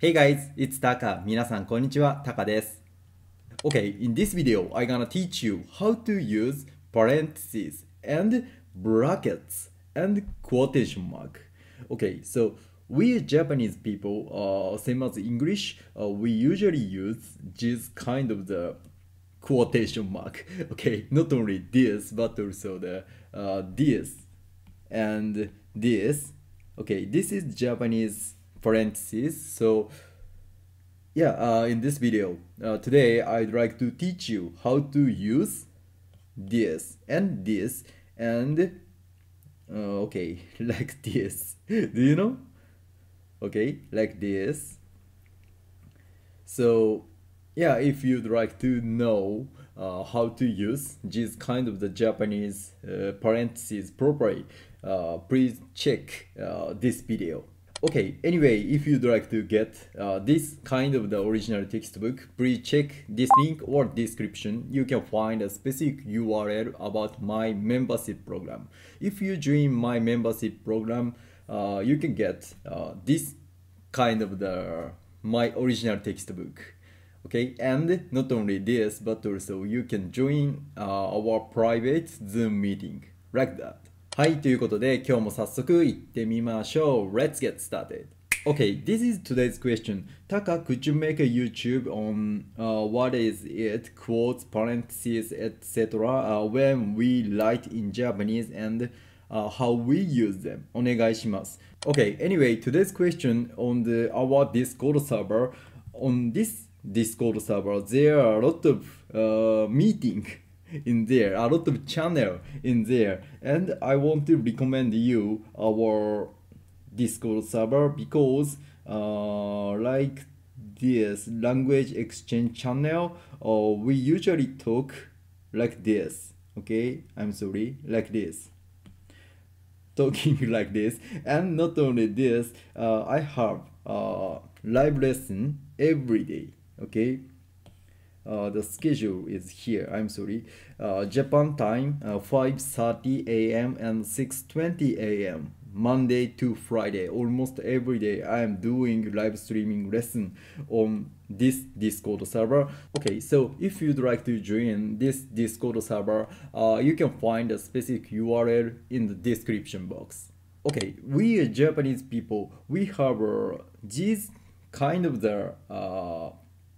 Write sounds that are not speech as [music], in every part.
Hey guys, it's Taka. 皆さん、こんにちは。Taka です。Okay, in this video, I'm gonna teach you how to use parentheses and brackets and quotation mark. Okay, so we Japanese people, uh, same as English, uh, we usually use this kind of the quotation mark. [laughs] Okay, not only this, but also the uh, this and this. Okay, this is Japanese parentheses. So yeah, uh, in this video, uh, today I'd like to teach you how to use this and this and uh, okay, [laughs] like this. Do you know? Okay, like this. So yeah, if you'd like to know uh, how to use this kind of the Japanese uh, parentheses properly, uh, please check uh, this video. Okay, anyway, if you'd like to get uh, this kind of the original textbook, please check this link or description. You can find a specific URL about my membership program. If you join my membership program, uh, you can get uh, this kind of the my original textbook. Okay, and not only this, but also you can join uh, our private Zoom meeting like that. はい、ということで今日も早速行ってみましょう。Let's get started! Okay, this is today's question. Taka, could you make a YouTube on uh, what is it, quotes, parentheses, etc., uh, when we write in Japanese and uh, how we use them? Okay, anyway, today's question on the, our Discord server, on this Discord server, there are a lot of uh, in there, a lot of channel in there, and I want to recommend you our Discord server because uh, like this language exchange channel, uh, we usually talk like this. Okay, I'm sorry, like this talking [laughs] like this and not only this uh, i have uh, live lesson every day okay uh, the schedule is here i'm sorry uh, japan time uh, 5.30 a.m and 6.20 a.m monday to friday almost every day i am doing live streaming lesson on this discord server okay so if you'd like to join this discord server uh, you can find a specific url in the description box okay we japanese people we have uh, these kind of the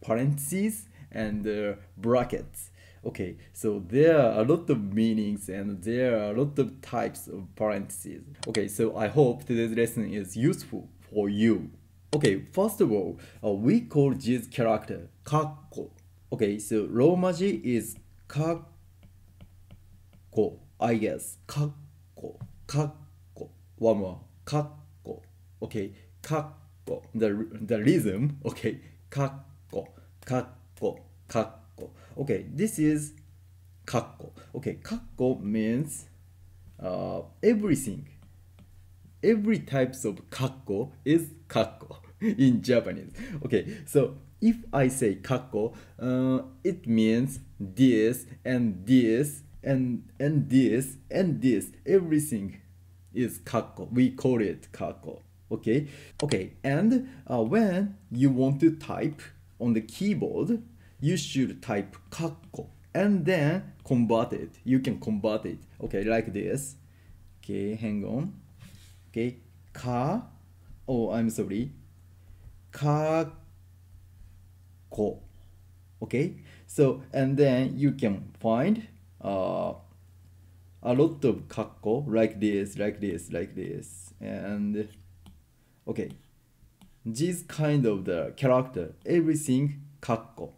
parentheses and brackets. Okay, so there are a lot of meanings and there are a lot of types of parentheses. Okay, so I hope today's lesson is useful for you. Okay, first of all, uh, we call this character kakko. Okay, so Romaji is kakko, I guess. Kakko, kakko. One more, kakko. Okay, kakko. The, the rhythm, okay, kakko, kakko kakko, kakko. Okay, this is kakko. Okay, kakko means uh, everything. Every types of kakko is kakko [laughs] in Japanese. Okay, so if I say kakko, uh, it means this and this and and this and this. Everything is kakko. We call it kakko. Okay, okay. And uh, when you want to type on the keyboard, you should type kakko and then convert it. You can convert it. Okay, like this. Okay, hang on. Okay, ka. Oh, I'm sorry. Kakko. Okay, so and then you can find uh, a lot of kakko like this, like this, like this, and okay, this kind of the character, everything kakko.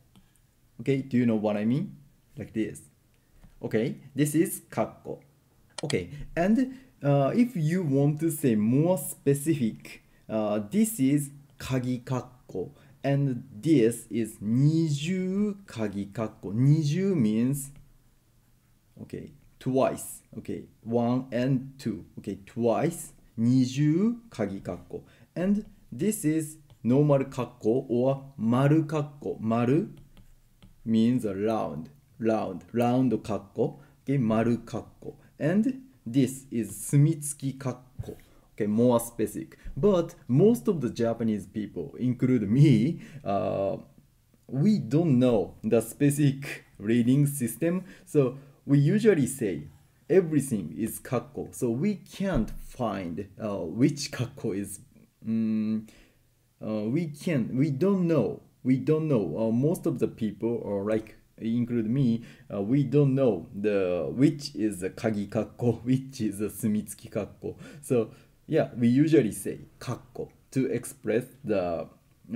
Okay, do you know what I mean? Like this. Okay, this is a k k Okay, o and uh, if you want to say more specific, uh, this is kagi k and this is 二重鍵カッコ二重 means okay twice okay one and two okay twice Niju 重鍵カッ k and this is normal a k k or o kakko. means a round, round, round kakko, okay, maru kakko. And this is sumitsuki kakko, okay, more specific. But most of the Japanese people, include me, uh, we don't know the specific [laughs] reading system, so we usually say everything is kakko, so we can't find uh, which kakko is. Um, uh, we can we don't know we don't know uh, most of the people or like include me uh, we don't know the which is the kagi kakko [laughs] which is the sumitsuki kakko so yeah we usually say kakko to express the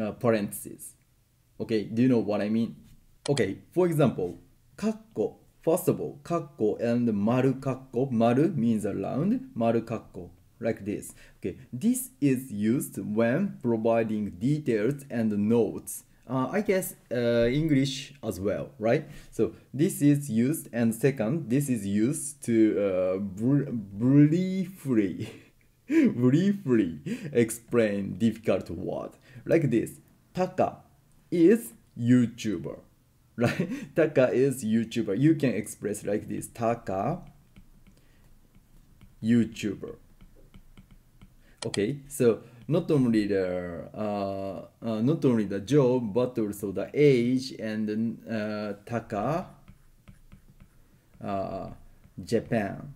uh, parentheses okay do you know what i mean okay for example kakko first of all kakko and maru kakko maru means around maru kakko like this okay this is used when providing details and notes uh, I guess uh, English as well, right? So this is used, and second, this is used to uh, br briefly, [laughs] briefly explain difficult word like this. Taka is YouTuber, [laughs] right? Taka is YouTuber. You can express like this. Taka, YouTuber. Okay, so not only the uh, uh, not only the job but also the age and uh, Taka uh, Japan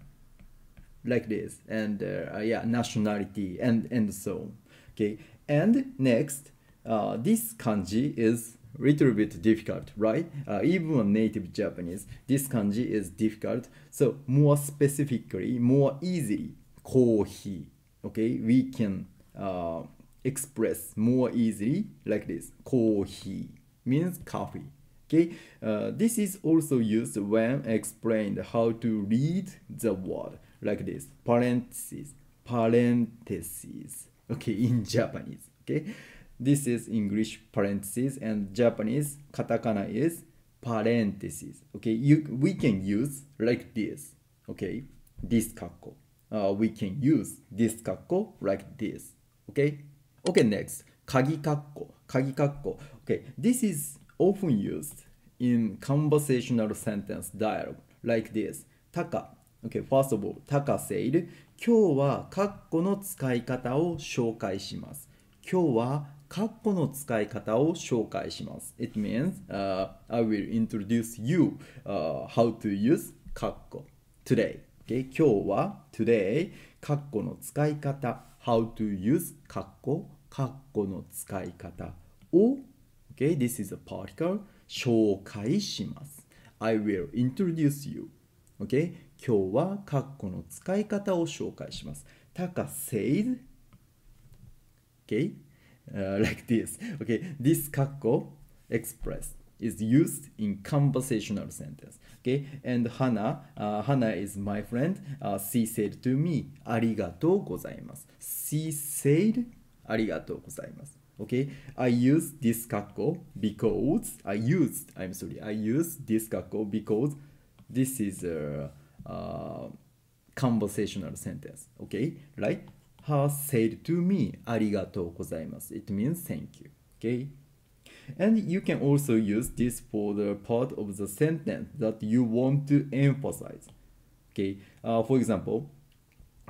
like this and uh, yeah nationality and and so on. okay and next uh, this kanji is little bit difficult, right? Uh, even a native Japanese, this kanji is difficult. So more specifically, more easily, kohi. Okay, we can uh, express more easily like this. Coffee means coffee. Okay, uh, this is also used when explained how to read the word like this. Parentheses, parentheses. Okay, in Japanese. Okay, this is English parentheses and Japanese katakana is parentheses. Okay, you we can use like this. Okay, this kakko. Uh, we can use this kakko like this. Okay? Okay, next. 鍵括弧鍵括弧 Okay, this is often used in conversational sentence dialogue like this. タカ Okay, first of all, タカ said 今日は括弧の使い方を紹介します。今日は括弧の使い方を紹介します。It means、uh, I will introduce you、uh, how to use 括弧 today. Okay? 今日は today 括弧の使い方 how to use 括弧括弧の使い方を Okay, this is a particle 紹介します I will introduce you Okay 今日は括弧の使い方を紹介します Taka said Okay、uh, like this Okay this 括弧 express is used in conversational sentence Okay, and Hana, uh, Hana is my friend. Uh, she said to me, gozaimasu." She said, gozaimasu." Okay, I use this kakko because I used, I'm sorry, I use this kakko because this is a, a uh, conversational sentence. Okay, right? Her said to me, gozaimasu." It means thank you. Okay. And you can also use this for the part of the sentence that you want to emphasize. Okay, uh, for example,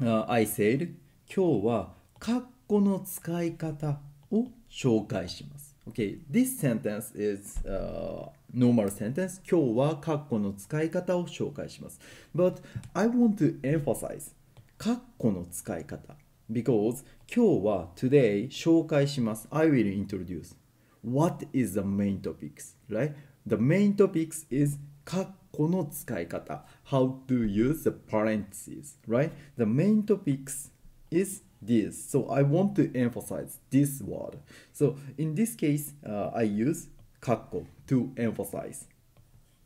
uh, I said, 今日は括弧の使い方を紹介します。Okay, this sentence is、uh, normal sentence. 今日は括弧の使い方を紹介します。But I want to emphasize 括弧の使い方 because 今日は today 紹介します。I will introduce what is the main topics, right? The main topics is 括弧の使い方 how to use the parentheses, right? The main topics is this. So I want to emphasize this word. So in this case, uh, I use kakko to emphasize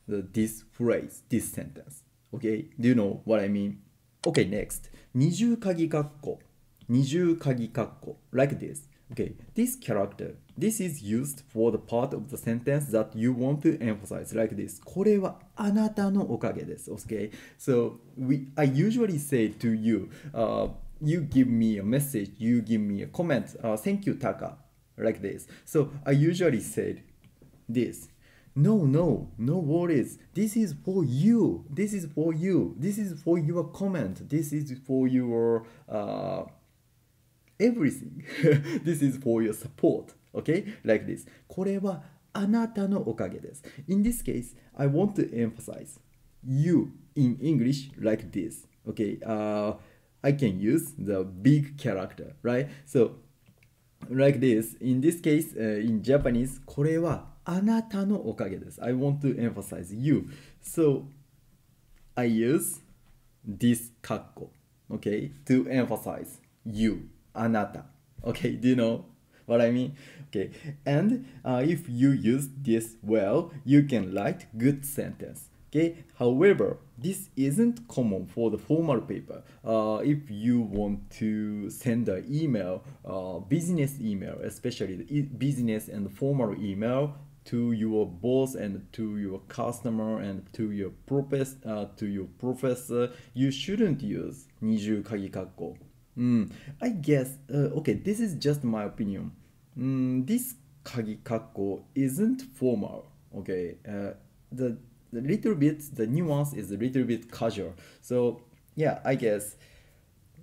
the, this phrase, this sentence. Okay, do you know what I mean? Okay, next. kakko like this. Okay, this character this is used for the part of the sentence that you want to emphasize, like this. これはあなたのおかげです。Okay? So, we, I usually say to you, uh, you give me a message, you give me a comment, uh, thank you, Taka, like this. So, I usually said this. No, no, no worries. This is for you. This is for you. This is for your comment. This is for your uh, everything. [laughs] this is for your support. Okay? Like this. これはあなたのおかげです。In this case, I want to emphasize you in English like this. Okay? Uh, I can use the big character, right? So, like this. In this case, uh, in Japanese, これはあなたのおかげです。I want to emphasize you. So, I use this カッコ okay, to emphasize you, あなた。Okay, do you know? what I mean? Okay, and uh, if you use this well, you can write good sentence. Okay, however, this isn't common for the formal paper. Uh, if you want to send an email, uh, business email, especially the e business and formal email to your boss and to your customer and to your professor, uh, to your professor, you shouldn't use 二重鍵括弧 Mm, I guess, uh, okay, this is just my opinion. Mm, this kagi kakko isn't formal, okay? Uh, the, the little bit, the nuance is a little bit casual. So, yeah, I guess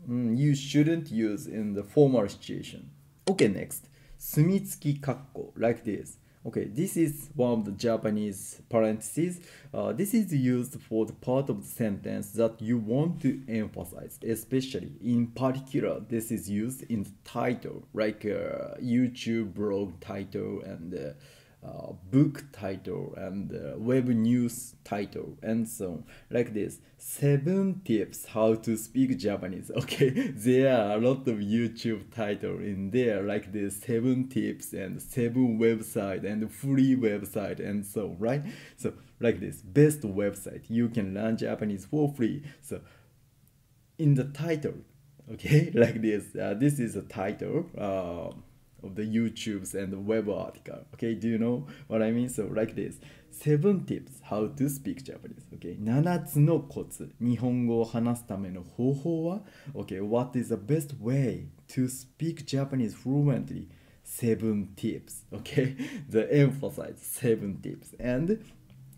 mm, you shouldn't use in the formal situation. Okay, next. Sumitsuki kakko, like this. Okay, this is one of the Japanese parentheses. Uh, this is used for the part of the sentence that you want to emphasize, especially in particular, this is used in the title, like uh, YouTube blog title and uh, uh, book title and uh, web news title and so on like this seven tips how to speak japanese [laughs] okay there are a lot of youtube title in there like this seven tips and seven website and free website and so on, right so like this best website you can learn japanese for free so in the title okay [laughs] like this uh, this is a title uh, of the YouTubes and the web article. Okay, do you know what I mean? So like this. Seven tips how to speak Japanese. Okay, 7つのコツ。日本語を話すための方法は Okay, what is the best way to speak Japanese fluently? Seven tips. [laughs] Okay, the emphasize seven tips. And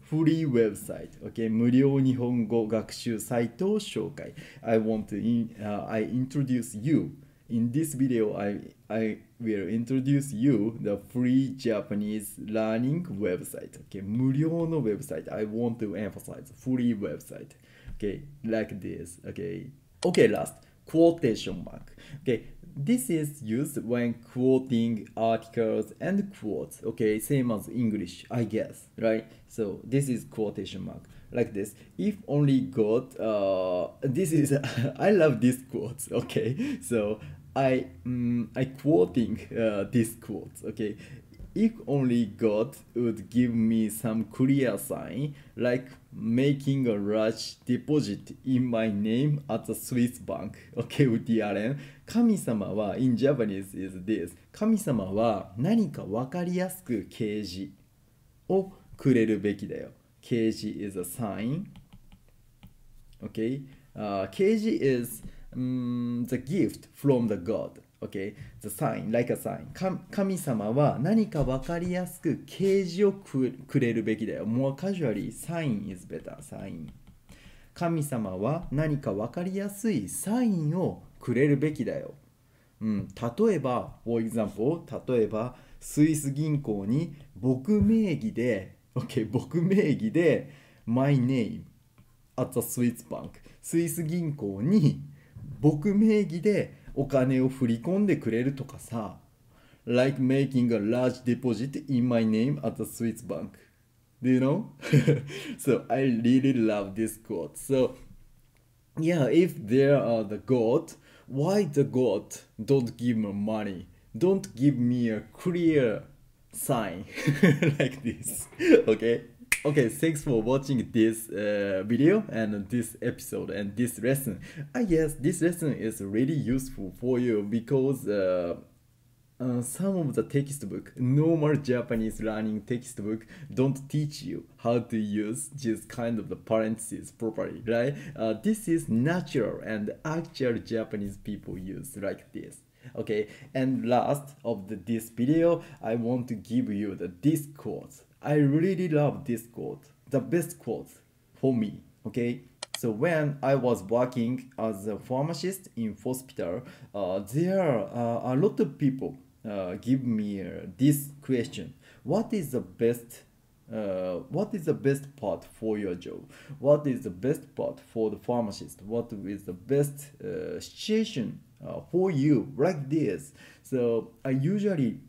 フリーウェブサイト、okay? 無料日本語学習サイトを紹介。I want to in,、uh, I introduce you in this video, I, I will introduce you the free Japanese learning website. Okay, 無料の website. I want to emphasize free website. Okay, like this. Okay. Okay, last quotation mark. Okay, this is used when quoting articles and quotes. Okay, same as English, I guess, right? So this is quotation mark like this if only god uh, this is [laughs] i love these quotes okay so i um, i quoting uh, these quotes okay if only god would give me some clear sign like making a large deposit in my name at the Swiss bank. [laughs] Okay, with the wa in Japanese is this. wa nani ka keiji o kureru beki da yo. kg is a sign. Okay, uh, kg is um, the gift from the god. Okay, the sign, like a sign. 神様は何か分かりやすく啓示をくれるべきだよ。More casually, sign is better. Sign. 神様は何か分かりやすいサインをくれるべきだよ。うん、例えば、for example, 例えば、スイス銀行に僕名義で OK 僕名義で My name at the Swiss Bank スイス銀行に僕名義でお金を振り込んでくれるとかさ Like making a large deposit in my name at the Swiss Bank Do you know? so I really love this quote So yeah if there are the God why the God don't give me money don't give me a clear sign [laughs] like this okay okay thanks for watching this uh, video and this episode and this lesson i ah, guess this lesson is really useful for you because uh, uh, some of the textbook, normal Japanese learning textbook, don't teach you how to use this kind of the parentheses properly, right? Uh, this is natural and actual Japanese people use like this. Okay, and last of the, this video, I want to give you the this quote. I really love this quote, the best quote for me. Okay, so when I was working as a pharmacist in hospital, uh, there are uh, a lot of people uh, give me uh, this question: What is the best? Uh, what is the best part for your job? What is the best part for the pharmacist? What is the best uh, situation uh, for you like this. So I usually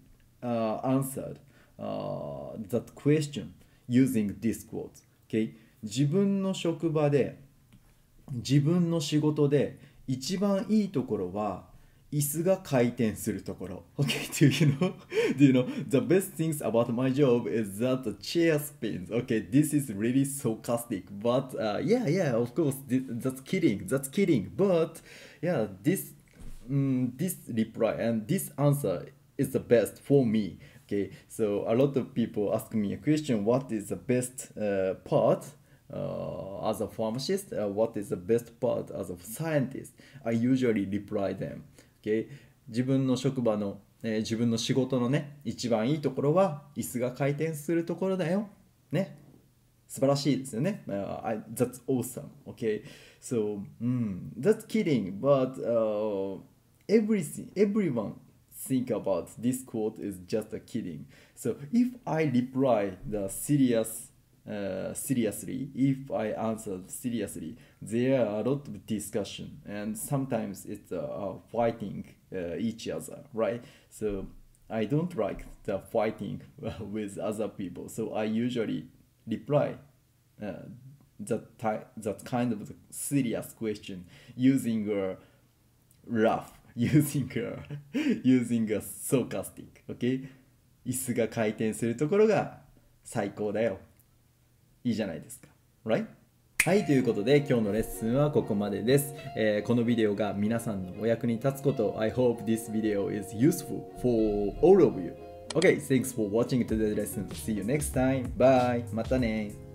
uh, answered uh, that question using this quote. Okay? 自分の職場で自分の仕事で一番いいところは椅子が回転するところ。Okay, do you know? Do you know? The best things about my job is that the chair spins. Okay, this is really sarcastic. But uh, yeah, yeah, of course, this, that's kidding. That's kidding. But yeah, this mm, this reply and this answer is the best for me okay so a lot of people ask me a question what is the best uh, part uh, as a pharmacist uh, what is the best part as a scientist I usually reply them okay 自分の職場の、えー、自分の仕事のね一番いいところは椅子が回転するところだよね素晴らしいですよね。Uh, I, that's awesome. Okay. So, mm, that's kidding. But, uh, everything, everyone think about this quote is just a kidding. So if I reply the serious uh, seriously, if I answer seriously, there are a lot of discussion and sometimes it's uh, fighting uh, each other, right? So I don't like the fighting uh, [laughs] with other people, so I usually reply uh, that, that kind of serious question using a rough. using a using a s a c a s t i c okay 椅子が回転するところが最高だよいいじゃないですか right? はい、ということで今日のレッスンはここまでです、えー、このビデオが皆さんのお役に立つこと I hope this video is useful for all of you. Okay, thanks for watching today's lesson. See you next time. Bye. またね